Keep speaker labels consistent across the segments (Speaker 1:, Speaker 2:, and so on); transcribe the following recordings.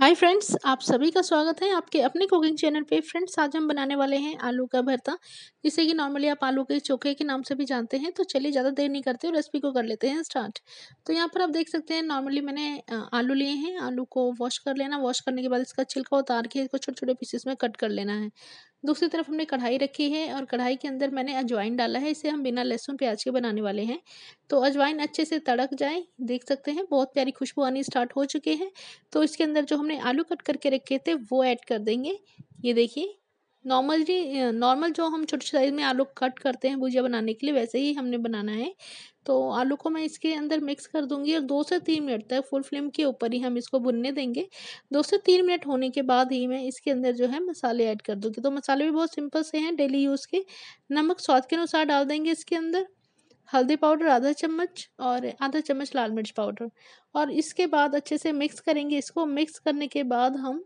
Speaker 1: hi friends आप सभी का स्वागत है आपके अपने कुकिंग चैनल पे फ्रेंड्स आज हम बनाने वाले हैं आलू का भरता जिसे कि नॉर्मली आप आलू के चोखे के नाम से भी जानते हैं तो चलिए ज़्यादा देर नहीं करते और रेसिपी को कर लेते हैं स्टार्ट तो यहाँ पर आप देख सकते हैं नॉर्मली मैंने आलू लिए हैं आलू को वॉश कर लेना वॉश करने के बाद इसका छिलका उतार के इसको छोटे छोटे पीसेस में कट कर लेना है दूसरी तरफ हमने कढ़ाई रखी है और कढ़ाई के अंदर मैंने अजवाइन डाला है इसे हम बिना लहसुन प्याज के बनाने वाले हैं तो अजवाइन अच्छे से तड़क जाए देख सकते हैं बहुत प्यारी खुशबू आनी स्टार्ट हो चुके हैं तो इसके अंदर जो हमने आलू कट करके रखे थे वो ऐड कर देंगे ये देखिए नॉर्मली नॉर्मल जो हम छोटे साइज में आलू कट करते हैं भुजिया बनाने के लिए वैसे ही हमने बनाना है तो आलू को मैं इसके अंदर मिक्स कर दूंगी और दो से तीन मिनट तक फुल फ्लेम के ऊपर ही हम इसको भुनने देंगे दो से तीन मिनट होने के बाद ही मैं इसके अंदर जो है मसाले ऐड कर दूंगी तो मसाले भी बहुत सिंपल से हैं डेली यूज़ के नमक स्वाद के अनुसार डाल देंगे इसके अंदर हल्दी पाउडर आधा चम्मच और आधा चम्मच लाल मिर्च पाउडर और इसके बाद अच्छे से मिक्स करेंगे इसको मिक्स करने के बाद हम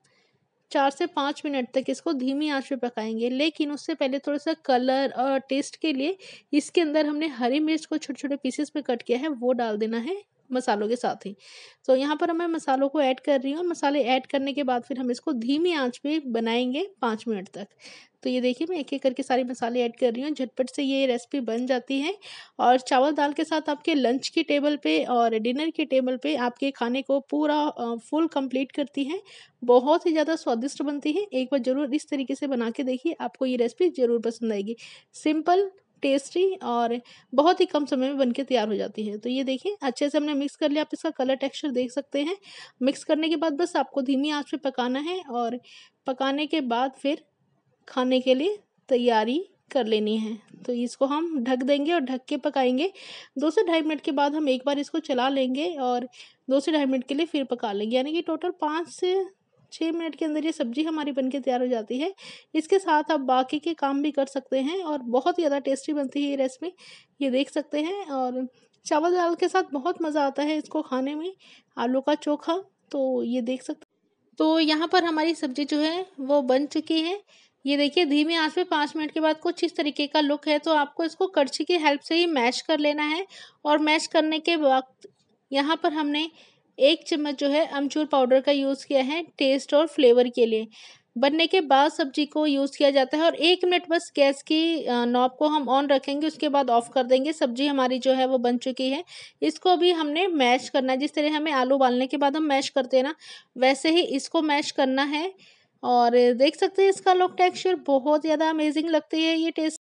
Speaker 1: चार से पाँच मिनट तक इसको धीमी आंच पे पकाएंगे लेकिन उससे पहले थोड़ा सा कलर और टेस्ट के लिए इसके अंदर हमने हरी मिर्च को छोटे छोटे पीसेस में कट किया है वो डाल देना है मसालों के साथ ही तो यहाँ पर मैं मसालों को ऐड कर रही हूँ और मसाले ऐड करने के बाद फिर हम इसको धीमी आंच पे बनाएंगे पाँच मिनट तक तो ये देखिए मैं एक एक करके सारे मसाले ऐड कर रही हूँ झटपट से ये रेसिपी बन जाती है और चावल दाल के साथ आपके लंच के टेबल पे और डिनर के टेबल पे आपके खाने को पूरा फुल कंप्लीट करती है बहुत ही ज़्यादा स्वादिष्ट बनती है एक बार ज़रूर इस तरीके से बना के देखिए आपको ये रेसिपी ज़रूर पसंद आएगी सिंपल टेस्टी और बहुत ही कम समय में बनके तैयार हो जाती है तो ये देखिए अच्छे से हमने मिक्स कर लिया आप इसका कलर टेक्सचर देख सकते हैं मिक्स करने के बाद बस आपको धीमी आँच पे पकाना है और पकाने के बाद फिर खाने के लिए तैयारी कर लेनी है तो इसको हम ढक देंगे और ढक के पकाएंगे दो से ढाई मिनट के बाद हम एक बार इसको चला लेंगे और दो से ढाई मिनट के लिए फिर पका लेंगे यानी कि टोटल पाँच से छः मिनट के अंदर ये सब्ज़ी हमारी बन के तैयार हो जाती है इसके साथ आप बाकी के काम भी कर सकते हैं और बहुत ही ज़्यादा टेस्टी बनती है ये रेसिपी ये देख सकते हैं और चावल दाल के साथ बहुत मज़ा आता है इसको खाने में आलू का चोखा तो ये देख सकते तो यहाँ पर हमारी सब्ज़ी जो है वो बन चुकी है ये देखिए धीमे आंच पे पाँच मिनट के बाद कुछ इस तरीके का लुक है तो आपको इसको कड़छी की हेल्प से ही मैश कर लेना है और मैश करने के वक्त यहाँ पर हमने एक चम्मच जो है अमचूर पाउडर का यूज़ किया है टेस्ट और फ्लेवर के लिए बनने के बाद सब्जी को यूज़ किया जाता है और एक मिनट बस गैस की नॉब को हम ऑन रखेंगे उसके बाद ऑफ़ कर देंगे सब्जी हमारी जो है वो बन चुकी है इसको भी हमने मैश करना है जिस तरह हमें आलू उबालने के बाद हम मैश करते हैं ना वैसे ही इसको मैश करना है और देख सकते हैं इसका लुक टेक्सचर बहुत ज़्यादा अमेजिंग लगती है ये टेस्ट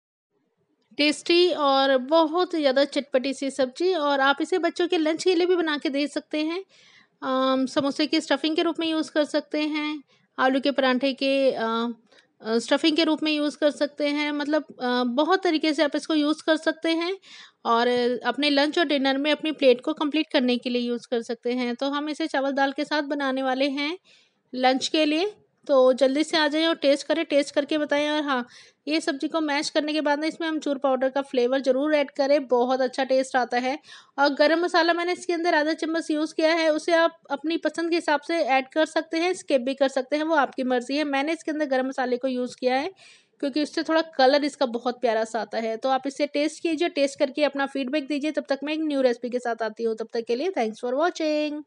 Speaker 1: टेस्टी और बहुत ज़्यादा चटपटी सी सब्जी और आप इसे बच्चों के लंच के लिए भी बना के दे सकते हैं समोसे के स्टफिंग के रूप में यूज़ कर सकते हैं आलू के परांठे के आ, स्टफिंग के रूप में यूज़ कर सकते हैं मतलब बहुत तरीके से आप इसको यूज़ कर सकते हैं और अपने लंच और डिनर में अपनी प्लेट को कंप्लीट करने के लिए यूज़ कर सकते हैं तो हम इसे चावल दाल के साथ बनाने वाले हैं लंच के लिए तो जल्दी से आ जाएं और टेस्ट करें टेस्ट करके बताएं और हाँ ये सब्जी को मैश करने के बाद ना इसमें अमचूर पाउडर का फ्लेवर ज़रूर ऐड करें बहुत अच्छा टेस्ट आता है और गरम मसाला मैंने इसके अंदर आधा चम्मच यूज़ किया है उसे आप अपनी पसंद के हिसाब से ऐड कर सकते हैं स्किप भी कर सकते हैं वो आपकी मर्ज़ी है मैंने इसके अंदर गर्म मसाले को यूज़ किया है क्योंकि उससे थोड़ा कलर इसका बहुत प्यारा सा आता है तो आप इसे टेस्ट कीजिए टेस्ट करके अपना फीडबैक दीजिए तब तक मैं एक न्यू रेसिपी के साथ आती हूँ तब तक के लिए थैंक्स फॉर वॉचिंग